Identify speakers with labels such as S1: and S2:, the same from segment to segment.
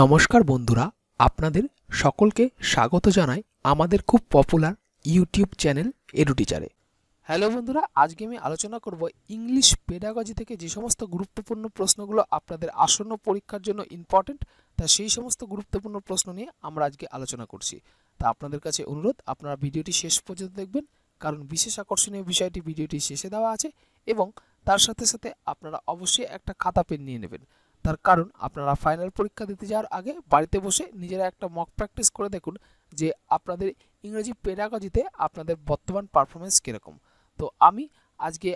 S1: নমস্কার বন্ধুরা আপনাদের সকলকে স্বাগত জানাই আমাদের খুব পপুলার ইউটিউব চ্যানেল এডু টিচারে হ্যালো বন্ধুরা আজকে আমি আলোচনা করব ইংলিশ পেডাগজি থেকে যে সমস্ত গুরুত্বপূর্ণ প্রশ্নগুলো আপনাদের আসন্ন পরীক্ষার জন্য ইম্পর্টেন্ট তা সেই সমস্ত গুরুত্বপূর্ণ প্রশ্ন নিয়ে আমরা আজকে আলোচনা করছি তা আপনাদের কাছে অনুরোধ আপনারা ভিডিওটি শেষ পর্যন্ত দেখবেন কারণ বিশেষ আকর্ষণীয় বিষয়টি ভিডিওটি শেষে দেওয়া আছে এবং তার সাথে সাথে আপনারা অবশ্যই একটা খাতা পেন নিয়ে নেবেন তার কারণ আপনারা ফাইনাল পরীক্ষা দিতে যাওয়ার আগে বাড়িতে বসে নিজেরা একটা মক প্র্যাকটিস করে দেখুন যে আপনাদের ইংরেজি পেডাগজিতে আপনাদের বর্তমান পারফরমেন্স কীরকম তো আমি আজকে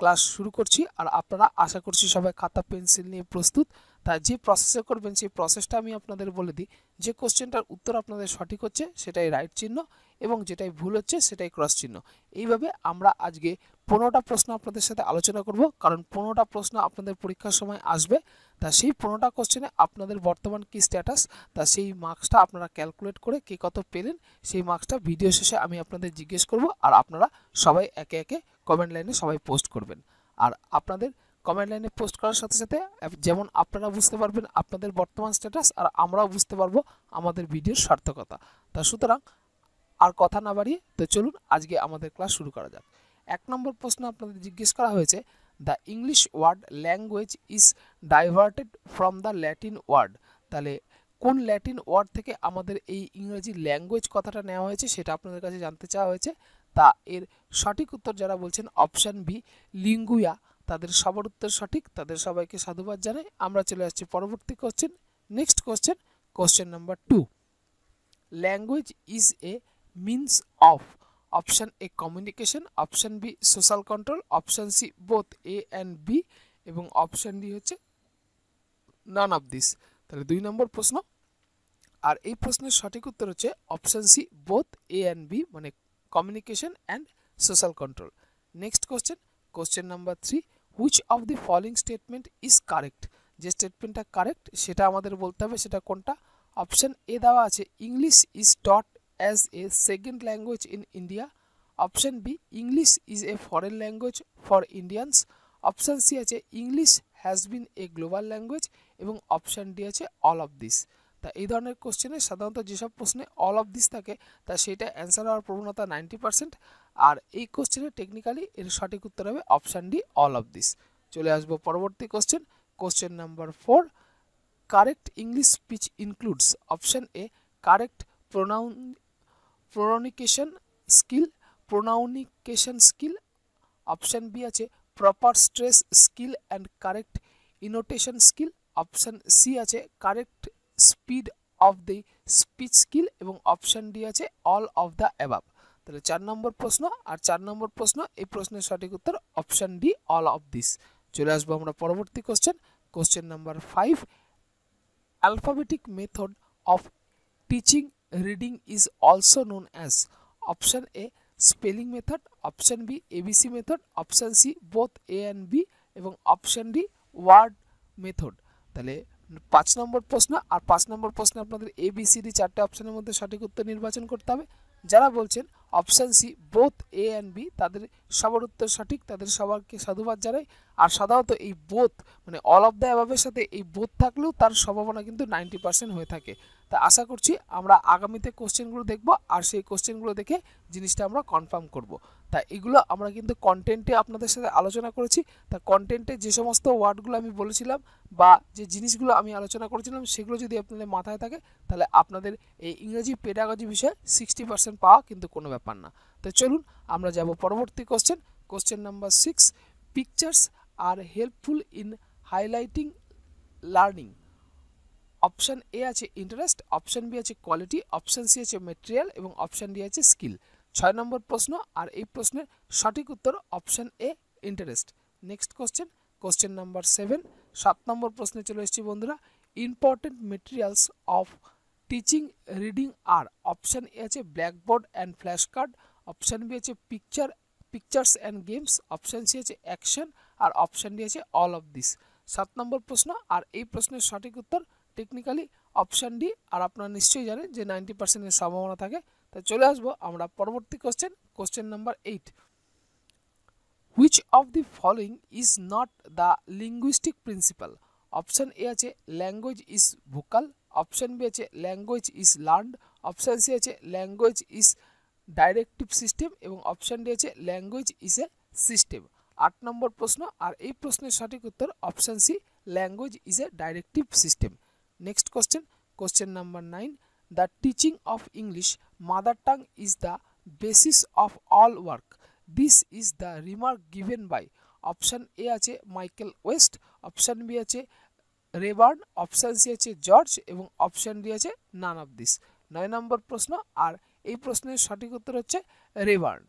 S1: ক্লাস শুরু করছি আর আপনারা আশা করছি সবাই খাতা পেন্সিল নিয়ে প্রস্তুত তা যে প্রসেসে করবেন সেই প্রসেসটা আমি আপনাদের বলে দিই যে কোশ্চেনটার উত্তর আপনাদের সঠিক হচ্ছে সেটাই রাইট চিহ্ন এবং যেটাই ভুল হচ্ছে সেটাই ক্রস চিহ্ন এইভাবে আমরা আজকে পনেরোটা প্রশ্ন আপনাদের সাথে আলোচনা করব কারণ পনেরোটা প্রশ্ন আপনাদের পরীক্ষার সময় আসবে তা সেই পনেরোটা কোশ্চেনে আপনাদের বর্তমান কি স্ট্যাটাস তা সেই মার্কসটা আপনারা ক্যালকুলেট করে কে কত পেলেন সেই মার্কসটা ভিডিও শেষে আমি আপনাদের জিজ্ঞেস করব আর আপনারা সবাই একে একে কমেন্ট লাইনে সবাই পোস্ট করবেন আর আপনাদের কমেন্ট লাইনে পোস্ট করার সাথে সাথে যেমন আপনারা বুঝতে পারবেন আপনাদের বর্তমান স্ট্যাটাস আর আমরাও বুঝতে পারবো আমাদের ভিডিওর সার্থকতা তা সুতরাং আর কথা না বাড়িয়ে তো চলুন আজকে আমাদের ক্লাস শুরু করা যাক এক নম্বর প্রশ্ন আপনাদের জিজ্ঞেস করা হয়েছে the English word language is diverted from the Latin word তাহলে কোন ল্যাটিন ওয়ার্ড থেকে আমাদের এই ইংরেজি ল্যাঙ্গুয়েজ কথাটা নেওয়া হয়েছে সেটা আপনাদের কাছে জানতে চাওয়া হয়েছে তা এর সঠিক উত্তর যারা বলছেন অপশান বি লিঙ্গুয়া তাদের সবার উত্তর সঠিক তাদের সবাইকে সাধুবাদ জানাই আমরা চলে আসছি পরবর্তী question next question question number two language is a means of option A communication option B social control option C both A and B এবং অপশান ডি হচ্ছে নান অফ দিস তাহলে দুই নম্বর প্রশ্ন আর এই প্রশ্নের সঠিক উত্তর হচ্ছে option C both A and B মানে communication and social control next question question number three which of the following statement is correct যে স্টেটমেন্টটা কারেক্ট সেটা আমাদের বলতে হবে সেটা কোনটা অপশান এ দেওয়া আছে English is taught as a second language in India. Option B English is a foreign language for Indians option C আছে English has been a global language এবং অপশান ডি আছে অল অফ দিস তা এই ধরনের কোশ্চেনে সাধারণত যেসব প্রশ্নে অল অফ দিস থাকে তা সেটা অ্যান্সার হওয়ার প্রবণতা নাইনটি পার্সেন্ট আর এই কোশ্চেনে টেকনিক্যালি এর সঠিক উত্তর হবে option D all of this চলে আসবো পরবর্তী question question number four correct English speech includes option A correct pronoun pronunciation skill pronunciation skill option B আছে proper stress skill and correct intonation skill option C আছে correct speed of the speech skill এবং option D আছে all of the above তাহলে চার নম্বর প্রশ্ন আর চার নম্বর প্রশ্ন এই প্রশ্নের সঠিক উত্তর option D all of this চলে আসবো আমরা পরবর্তী question question number five alphabetic method of teaching reading is also known as option A spelling method, option B ABC method, option C both A and B এবং option D word method তাহলে পাঁচ নম্বর প্রশ্ন আর পাঁচ নম্বর প্রশ্নে আপনাদের A B C D চারটে অপশানের মধ্যে সঠিক উত্তর নির্বাচন করতে হবে যারা বলছেন option C both A and B তাদের সবার উত্তর সঠিক তাদের সবারকে সাধুবাদ জানাই আর সাধারণত এই বোথ মানে অল অফ দ্য অ্যাভাবের সাথে এই বোথ থাকলেও তার সম্ভাবনা কিন্তু নাইনটি পার্সেন্ট হয়ে থাকে তা আশা করছি আমরা আগামীতে কোশ্চেনগুলো দেখব আর সেই কোশ্চেনগুলো দেখে জিনিসটা আমরা কনফার্ম করব। তা এগুলো আমরা কিন্তু কন্টেন্টে আপনাদের সাথে আলোচনা করেছি তা কন্টেন্টে যে সমস্ত ওয়ার্ডগুলো আমি বলেছিলাম বা যে জিনিসগুলো আমি আলোচনা করেছিলাম সেগুলো যদি আপনাদের মাথায় থাকে তাহলে আপনাদের এই ইংরেজি পেডাগজি বিষয়ে সিক্সটি পার্সেন্ট পাওয়া কিন্তু কোনো ব্যাপার না তো চলুন আমরা যাব পরবর্তী question question number six pictures are helpful in highlighting learning option A আছে ইন্টারেস্ট অপশান বি আছে কোয়ালিটি অপশান সি আছে মেটেরিয়াল এবং অপশান ডি আছে স্কিল ছয় নম্বর প্রশ্ন আর এই প্রশ্নের সঠিক উত্তর option A interest next question question number seven সাত নম্বর প্রশ্নে চলে এসেছি বন্ধুরা important materials of teaching reading are option A আছে blackboard and flash card option B আছে picture pictures and games option C আছে অ্যাকশন আর অপশান ডি আছে অল অফ দিস সাত নম্বর প্রশ্ন আর এই প্রশ্নের সঠিক উত্তর টেকনিক্যালি অপশান ডি আর আপনারা নিশ্চয়ই জানেন যে নাইনটি পার্সেন্টের সম্ভাবনা থাকে তা চলে আসবো আমরা পরবর্তী question question number eight which of the following is not the linguistic principal option A আছে language is vocal option B আছে language is learned option C আছে ল্যাঙ্গুয়েজ ইজ ডাইরেক্টিভ সিস্টেম এবং অপশান ডি আছে language is a system আট নম্বর প্রশ্ন আর এই প্রশ্নের সঠিক উত্তর option C language is a directive system next question question number nine the teaching of English mother tongue is the basis of all work this is the remark given by option A আছে Michael West option B আছে Ryburn option C আছে George এবং option D আছে none of this নয় নম্বর প্রশ্ন আর এই প্রশ্নের সঠিক উত্তর হচ্ছে Ryburn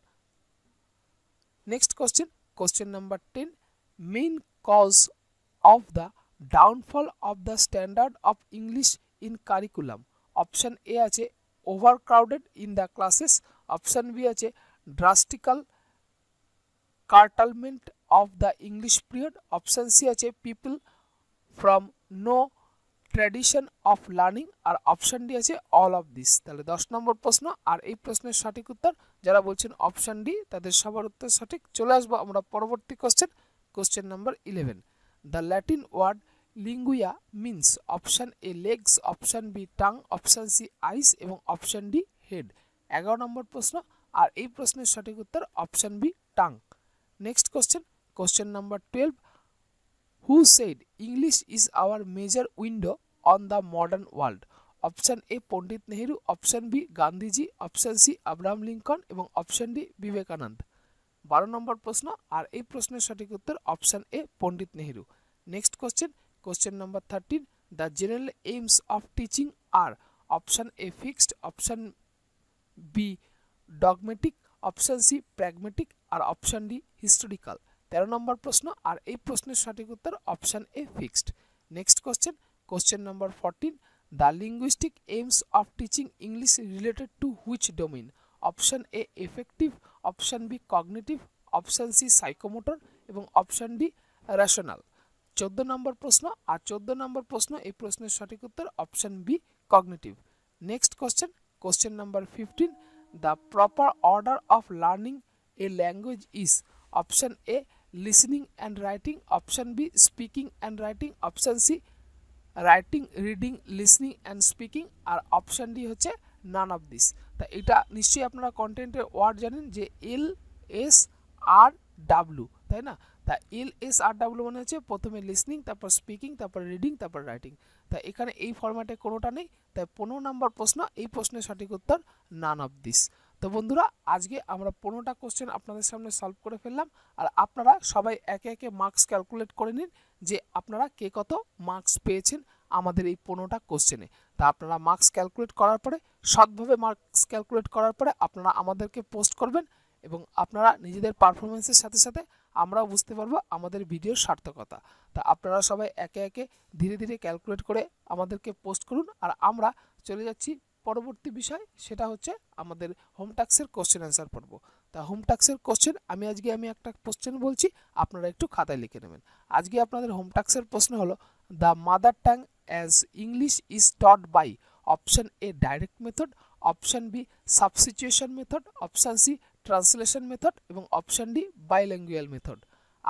S1: next question question number ten main cause of the downfall of the standard of English in curriculum option A আছে overcrowded in the classes option B আছে drastical curtailment of the English period option C আছে people from no tradition of learning আর option D আছে all of this তাহলে দশ নম্বর প্রশ্ন আর এই প্রশ্নের সঠিক উত্তর যারা বলছেন অপশান ডি তাদের সবার উত্তর সঠিক চলে আসবো আমরা পরবর্তী question question number eleven The Latin word lingua means option A legs, option B tongue, option C eyes এবং option D head. 11 নম্বর প্রশ্ন আর এই প্রশ্নের সঠিক উত্তর option B tongue next question question number twelve who said English is our major window on the modern world option A Pandit Nehru option B Gandhiji option C Abraham Lincoln এবং option D Vivekananda বারো নম্বর প্রশ্ন আর এই প্রশ্নের সঠিক উত্তর option A Pandit Nehru next question question number thirteen the general aims of teaching are option A fixed option B dogmatic option C pragmatic আর অপশান ডি হিস্টোরিক্যাল তেরো নম্বর প্রশ্ন আর এই প্রশ্নের সঠিক উত্তর option A fixed next question question number fourteen the linguistic aims of teaching English related to which domain option A affective option B cognitive option C psychomotor এবং অপশান ডি রেশনাল চোদ্দ নম্বর প্রশ্ন আর চোদ্দ নম্বর প্রশ্ন এই প্রশ্নের সঠিক উত্তর option B cognitive next question question number fifteen the proper order of learning a language is option A listening and writing option B speaking and writing option C writing reading listening and speaking আর option D হচ্ছে none of this তা এটা নিশ্চয়ই আপনারা কন্টেন্টের word জানেন যে L S আর W তাই না তা এল এস আর ডাব্লু মানে হচ্ছে প্রথমে লিসনিং তারপর স্পিকিং তারপর রিডিং তারপর রাইটিং তা এখানে এই ফরম্যাটে কোনোটা নেই তাই পনেরো নম্বর প্রশ্ন এই প্রশ্নের সঠিক উত্তর নান অফ দিস তো বন্ধুরা আজকে আমরা পনেরোটা কোশ্চেন আপনাদের সামনে সলভ করে ফেললাম আর আপনারা সবাই একে একে মার্কস ক্যালকুলেট করে নিন যে আপনারা কে কত মার্কস পেয়েছেন আমাদের এই পনেরোটা কোশ্চেনে তা আপনারা মার্কস ক্যালকুলেট করার পরে সৎভাবে মার্কস ক্যালকুলেট করার পরে আপনারা আমাদেরকে পোস্ট করবেন এবং আপনারা নিজেদের পারফরমেন্সের সাথে সাথে আমরাও বুঝতে পারবো আমাদের ভিডিওর সার্থকতা তা আপনারা সবাই একে একে ধীরে ধীরে ক্যালকুলেট করে আমাদেরকে পোস্ট করুন আর আমরা চলে যাচ্ছি পরবর্তী বিষয় সেটা হচ্ছে আমাদের হোমটাক্সের কোশ্চেন অ্যান্সার পড়ব তা হোমটাক্সের কোশ্চেন আমি আজকে আমি একটা কোশ্চেন বলছি আপনারা একটু খাতায় লিখে নেবেন আজকে আপনাদের হোমটাক্সের প্রশ্ন হলো the mother tongue as English is taught by option A direct method option B substitution method option C translation method এবং অপশান ডি বাইল্যাঙ্গুয়াল মেথড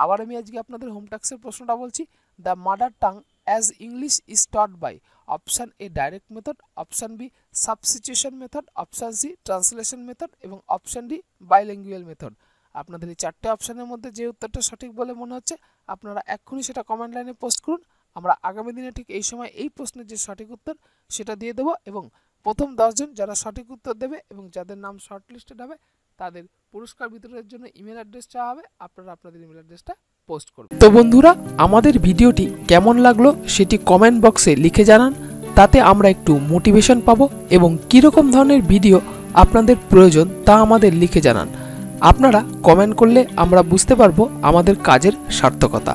S1: আবার আমি আজকে আপনাদের হোমটাক্সের প্রশ্নটা বলছি the mother tongue as English is taught by option A direct method option B substitution method option C translation method এবং option D bilingual method আপনাদের এই চারটে অপশানের মধ্যে যে উত্তরটা সঠিক বলে মনে হচ্ছে আপনারা এক্ষুনি সেটা কমেন্ট লাইনে পোস্ট করুন আমরা আগামী দিনে ঠিক এই সময় এই প্রশ্নের যে সঠিক উত্তর সেটা দিয়ে দেবো এবং প্রথম দশজন যারা সঠিক উত্তর দেবে এবং যাদের নাম শর্টলিস্টেড হবে তাদের পুরস্কার বিতরণের জন্য ইমেল অ্যাড্রেস চাওয়া হবে আপনারা আপনাদের ইমেল অ্যাড্রেসটা পোস্ট করুন তো বন্ধুরা আমাদের ভিডিওটি কেমন লাগলো সেটি কমেন্ট বক্সে লিখে জানান তাতে আমরা একটু মোটিভেশন পাবো এবং কীরকম ধরনের ভিডিও আপনাদের প্রয়োজন তা আমাদের লিখে জানান আপনারা কমেন্ট করলে আমরা বুঝতে পারবো আমাদের কাজের সার্থকতা